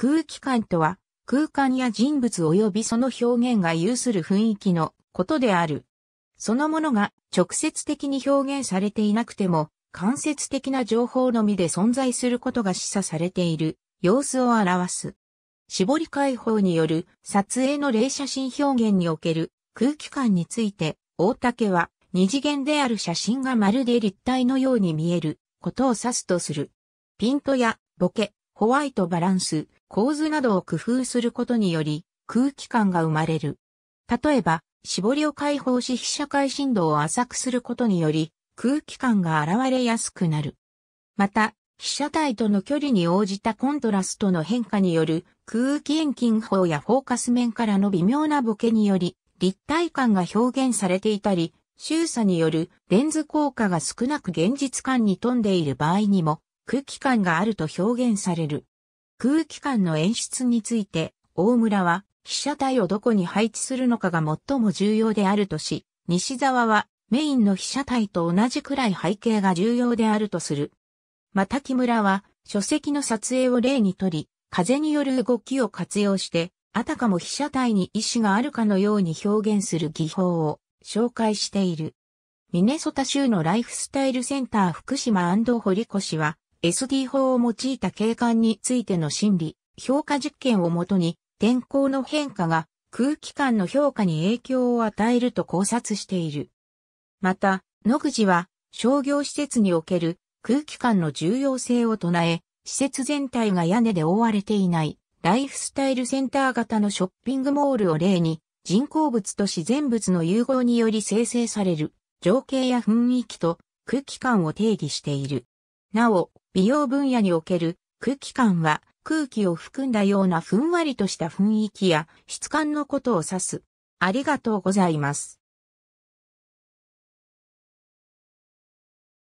空気感とは、空間や人物及びその表現が有する雰囲気のことである。そのものが直接的に表現されていなくても、間接的な情報のみで存在することが示唆されている様子を表す。絞り解放による撮影の霊写真表現における空気感について、大竹は二次元である写真がまるで立体のように見えることを指すとする。ピントやボケ、ホワイトバランス、構図などを工夫することにより、空気感が生まれる。例えば、絞りを解放し被写界振動を浅くすることにより、空気感が現れやすくなる。また、被写体との距離に応じたコントラストの変化による空気遠近法やフォーカス面からの微妙なボケにより立体感が表現されていたり、周差によるレンズ効果が少なく現実感に富んでいる場合にも空気感があると表現される。空気感の演出について、大村は、被写体をどこに配置するのかが最も重要であるとし、西沢は、メインの被写体と同じくらい背景が重要であるとする。また木村は、書籍の撮影を例にとり、風による動きを活用して、あたかも被写体に意志があるかのように表現する技法を紹介している。ミネソタ州のライフスタイルセンター福島堀越は、SD 法を用いた景観についての心理、評価実験をもとに、天候の変化が空気感の評価に影響を与えると考察している。また、野口は商業施設における空気感の重要性を唱え、施設全体が屋根で覆われていないライフスタイルセンター型のショッピングモールを例に人工物と自然物の融合により生成される情景や雰囲気と空気感を定義している。なお、美容分野における空気感は空気を含んだようなふんわりとした雰囲気や質感のことを指す。ありがとうございます。